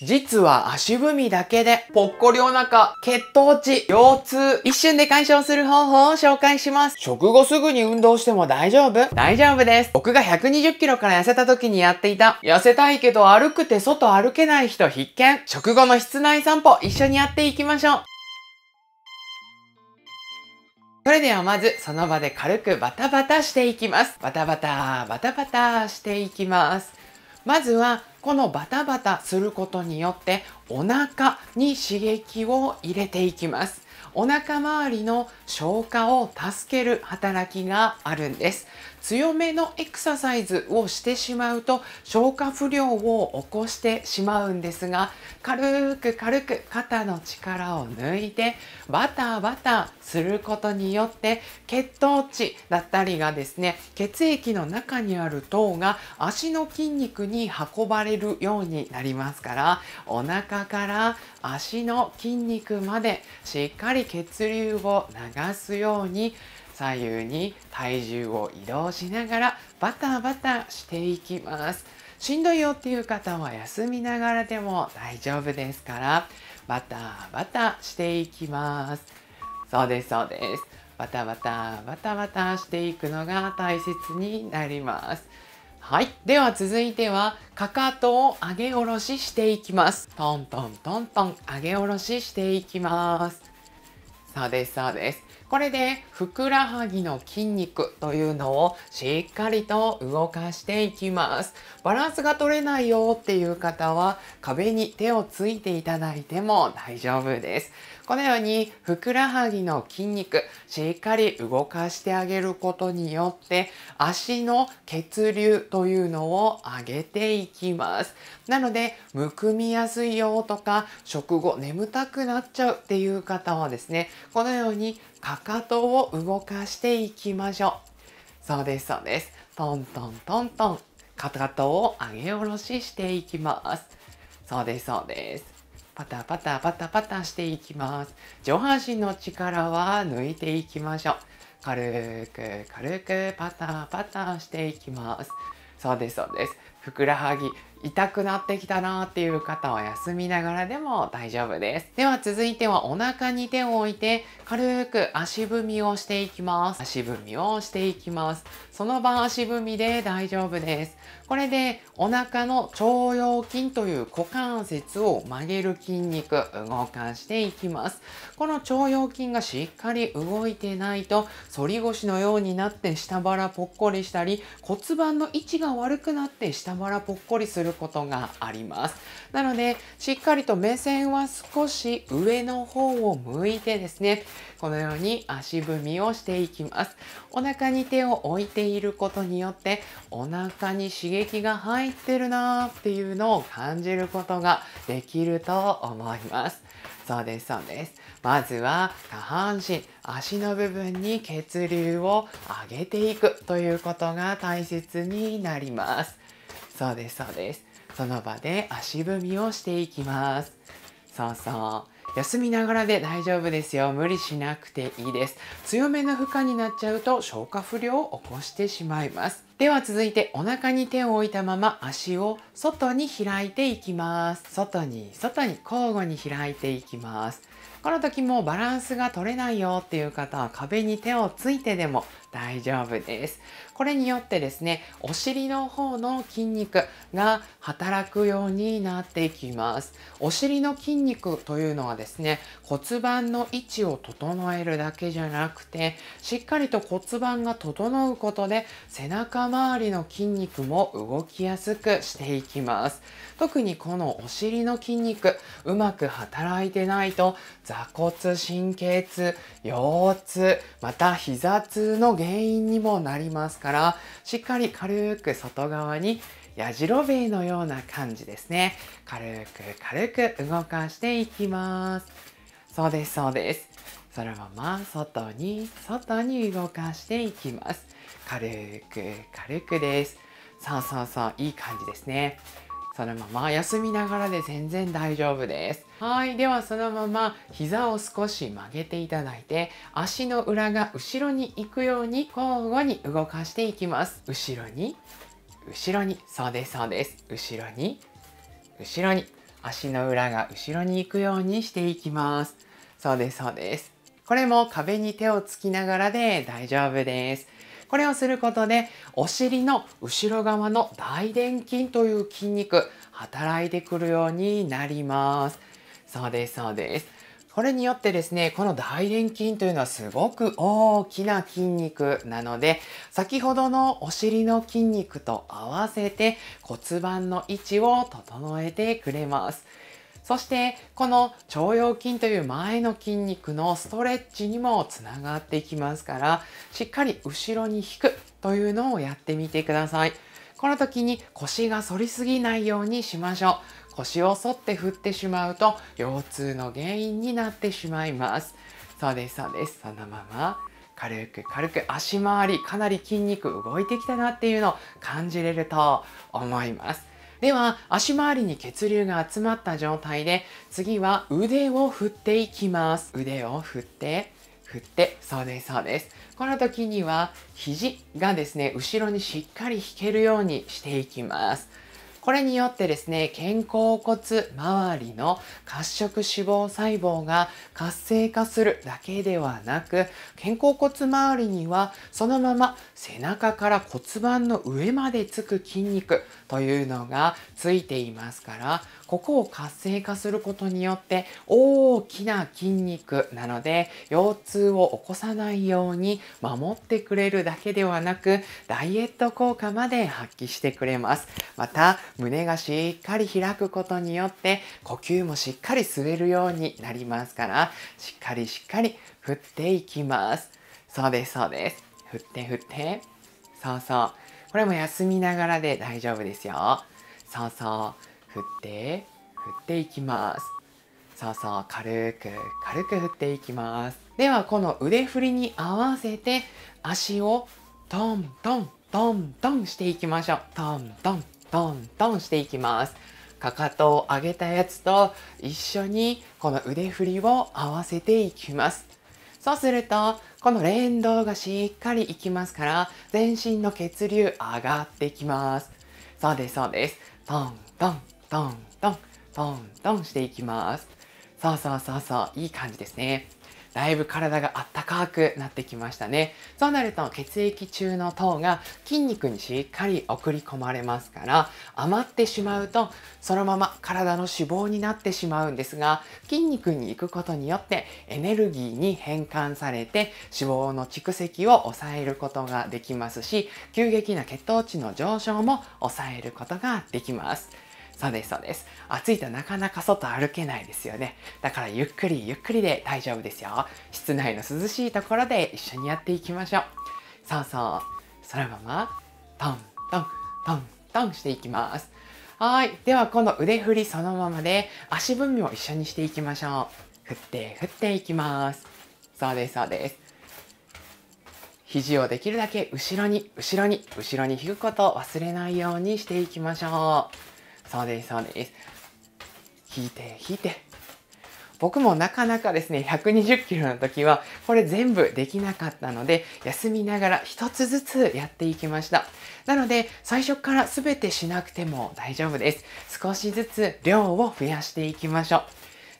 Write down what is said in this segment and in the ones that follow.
実は足踏みだけで、ぽっこりお腹、血糖値、腰痛、一瞬で解消する方法を紹介します。食後すぐに運動しても大丈夫大丈夫です。僕が120キロから痩せた時にやっていた、痩せたいけど歩くて外歩けない人必見。食後の室内散歩、一緒にやっていきましょう。それではまず、その場で軽くバタバタしていきます。バタバタ、バタバタしていきます。まずは、このバタバタすることによってお腹に刺激を入れていきますお腹周りの消化を助ける働きがあるんです強めのエクササイズをしてしまうと消化不良を起こしてしまうんですが軽く軽く肩の力を抜いてバタバタすることによって血糖値だったりがですね血液の中にある糖が足の筋肉に運ばれるようになりますからお腹から足の筋肉までしっかり血流を流すように左右に体重を移動しながらバタバタしていきます。しんどいよっていう方は休みながらでも大丈夫ですからバタバタしていきます。そうですそうです。バタバタバタバタしていくのが大切になります。はい。では続いては、かかとを上げ下ろししていきます。トントントントン上げ下ろししていきます。そうです、そうです。これでふくらはぎの筋肉というのをしっかりと動かしていきます。バランスが取れないよっていう方は壁に手をついていただいても大丈夫です。このようにふくらはぎの筋肉しっかり動かしてあげることによって足の血流というのを上げていきますなのでむくみやすいよとか食後眠たくなっちゃうっていう方はですねこのようにかかとを動かしていきましょうそうですそうですトントントントンかかとを上げ下ろししていきますそうですそうですパタパタパタパタしていきます。上半身の力は抜いていきましょう。軽く軽くパタパタしていきます。そうですそうです。ふくらはぎ、痛くなってきたなっていう方は休みながらでも大丈夫です。では続いてはお腹に手を置いて軽く足踏みをしていきます。足踏みをしていきます。その場足踏みで大丈夫です。これでお腹の腸腰筋という股関節を曲げる筋肉動かしていきます。この腸腰筋がしっかり動いてないと反り腰のようになって下腹ぽっこりしたり骨盤の位置が悪くなって下腹ぽっこりするることがあります。なので、しっかりと目線は少し上の方を向いてですね、このように足踏みをしていきます。お腹に手を置いていることによって、お腹に刺激が入ってるなーっていうのを感じることができると思います。そうです、そうです。まずは下半身、足の部分に血流を上げていくということが大切になります。そうですそうですその場で足踏みをしていきますそうそう休みながらで大丈夫ですよ無理しなくていいです強めの負荷になっちゃうと消化不良を起こしてしまいますでは続いてお腹に手を置いたまま足を外に開いていきます外に外に交互に開いていきますこの時もバランスが取れないよっていう方は壁に手をついてでも大丈夫ですこれによってですねお尻の方の筋肉が働くようになっていきますお尻の筋肉というのはですね骨盤の位置を整えるだけじゃなくてしっかりと骨盤が整うことで背中周りの筋肉も動きやすくしていきます。特にこのお尻の筋肉、うまく働いてないと、座骨神経痛、腰痛、また膝痛の原因にもなりますから、しっかり軽く外側にやじろべえのような感じですね。軽く軽く動かしていきます。そうです、そうです。そのまま外に外に動かしていきます。軽く軽くです。そうそうそう、いい感じですね。そのまま休みながらで全然大丈夫です。はい。ではそのまま膝を少し曲げていただいて、足の裏が後ろに行くように交互に動かしていきます。後ろに、後ろに、そうです、そうです。後ろに、後ろに、足の裏が後ろに行くようにしていきます。そうです、そうです。これも壁に手をつきながらで大丈夫です。これをすることでお尻の後ろ側の大臀筋という筋肉働いてくるようになります。そうです、そうです。これによってですね、この大臀筋というのはすごく大きな筋肉なので、先ほどのお尻の筋肉と合わせて骨盤の位置を整えてくれます。そしてこの腸腰筋という前の筋肉のストレッチにもつながっていきますからしっかり後ろに引くというのをやってみてください。この時に腰が反りすぎないようにしましょう。腰を反って振ってしまうと腰痛の原因になってしまいます。そうですそうです。そのまま軽く軽く足回りかなり筋肉動いてきたなっていうのを感じれると思います。では足回りに血流が集まった状態で次は腕を振っていきます腕を振って振ってそうですそうですこの時には肘がですね後ろにしっかり引けるようにしていきますこれによってですね、肩甲骨周りの褐色脂肪細胞が活性化するだけではなく、肩甲骨周りにはそのまま背中から骨盤の上までつく筋肉というのがついていますから、ここを活性化することによって大きな筋肉なので腰痛を起こさないように守ってくれるだけではなくダイエット効果まで発揮してくれます。また胸がしっかり開くことによって呼吸もしっかり吸えるようになりますからしっかりしっかり振っていきます。そうですそうです。振って振って。そうそう。これも休みながらで大丈夫ですよ。そうそう。振って振っていきますそうそう軽く軽く振っていきますではこの腕振りに合わせて足をトントントントンしていきましょうトントントントンしていきますかかとを上げたやつと一緒にこの腕振りを合わせていきますそうするとこの連動がしっかりいきますから全身の血流上がってきますそうですそうですトントントントントントンしていきますそうそうそうそういい感じですねだいぶ体があったかくなってきましたね。そうなると血液中の糖が筋肉にしっかり送り込まれますから余ってしまうとそのまま体の脂肪になってしまうんですが筋肉に行くことによってエネルギーに変換されて脂肪の蓄積を抑えることができますし急激な血糖値の上昇も抑えることができます。そうです、そうです。暑いとなかなか外歩けないですよね。だからゆっくりゆっくりで大丈夫ですよ。室内の涼しいところで一緒にやっていきましょう。そうそう。そのまま、トントン、トントンしていきます。はい。ではこの腕振りそのままで足踏みを一緒にしていきましょう。振って振っていきます。そうです、そうです。肘をできるだけ後ろに後ろに後ろに引くことを忘れないようにしていきましょう。そうです、そうです。引いて、引いて。僕もなかなかですね、120キロの時は、これ全部できなかったので、休みながら一つずつやっていきました。なので、最初から全てしなくても大丈夫です。少しずつ量を増やしていきましょ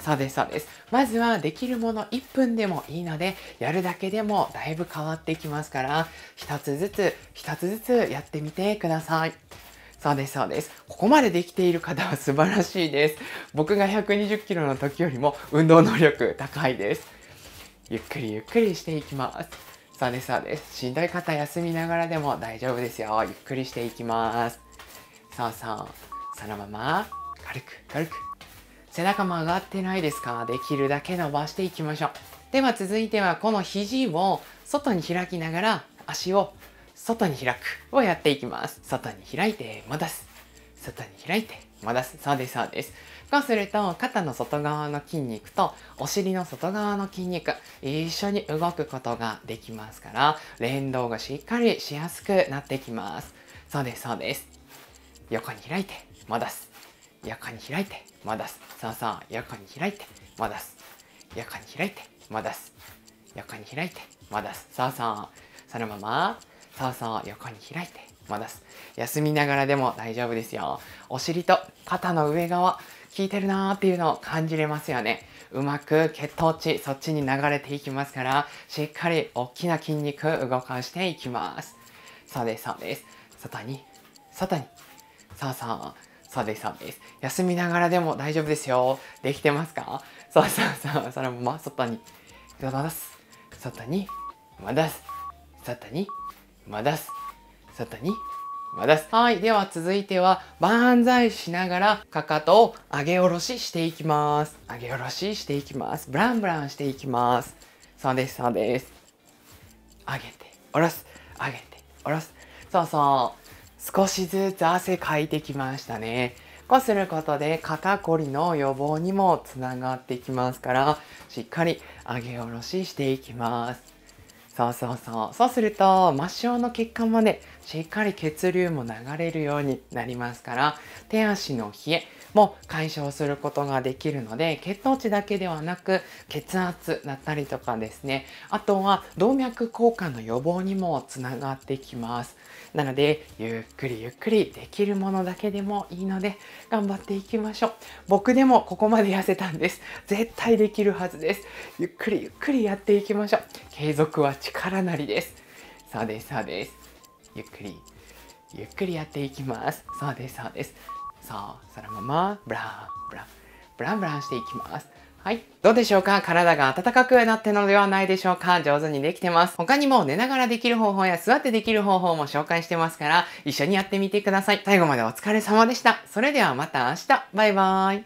う。そうです、そうです。まずはできるもの1分でもいいので、やるだけでもだいぶ変わってきますから、一つずつ、一つずつやってみてください。そうです、そうです。ここまでできている方は素晴らしいです。僕が120キロの時よりも運動能力高いです。ゆっくりゆっくりしていきます。そうです、そうです。しんどい方休みながらでも大丈夫ですよ。ゆっくりしていきます。そうそう。そのまま、軽く、軽く。背中も上がってないですかできるだけ伸ばしていきましょう。では続いてはこの肘を外に開きながら足を外に開くをやっていきます。外に開いて戻す。外に開いて戻す。そうです、そうです。こうすると、肩の外側の筋肉とお尻の外側の筋肉、一緒に動くことができますから、連動がしっかりしやすくなってきます。そうです、そうです。横に開いて戻す。横に開いて戻す。そうそう、横に開いて戻す。横に開いて戻す。横に開いて戻す。そうそう。そのままそうそう、横に開いて戻す。休みながらでも大丈夫ですよ。お尻と肩の上側、効いてるなーっていうのを感じれますよね。うまく血糖値、そっちに流れていきますから、しっかり大きな筋肉動かしていきます。そうです、そうです。外に、外に。そうそう。そうです、そうです。休みながらでも大丈夫ですよ。できてますかそうそうそう。そのまま外に戻す。外に戻す。外にまだす。さたに、まだす。はい。では続いては、万歳しながら、かかとを上げ下ろししていきます。上げ下ろししていきます。ブランブランしていきます。そうです、そうです。上げて、下ろす。上げて、下ろす。そうそう。少しずつ汗かいてきましたね。こうすることで肩こりの予防にもつながってきますから、しっかり上げ下ろししていきます。そうそうそう。そうすると、末梢の血管もね、しっかり血流も流れるようになりますから、手足の冷え、も解消することができるので血糖値だけではなく血圧だったりとかですねあとは動脈硬化の予防にもつながってきますなのでゆっくりゆっくりできるものだけでもいいので頑張っていきましょう僕でもここまで痩せたんです絶対できるはずですゆっくりゆっくりやっていきましょう継続は力なりですそうですそうですゆっくりゆっくりやっていきますそうですそうですそう、そのまま、ブランブラン、ブランブランしていきます。はい。どうでしょうか体が温かくなってのではないでしょうか上手にできてます。他にも寝ながらできる方法や座ってできる方法も紹介してますから、一緒にやってみてください。最後までお疲れ様でした。それではまた明日。バイバーイ。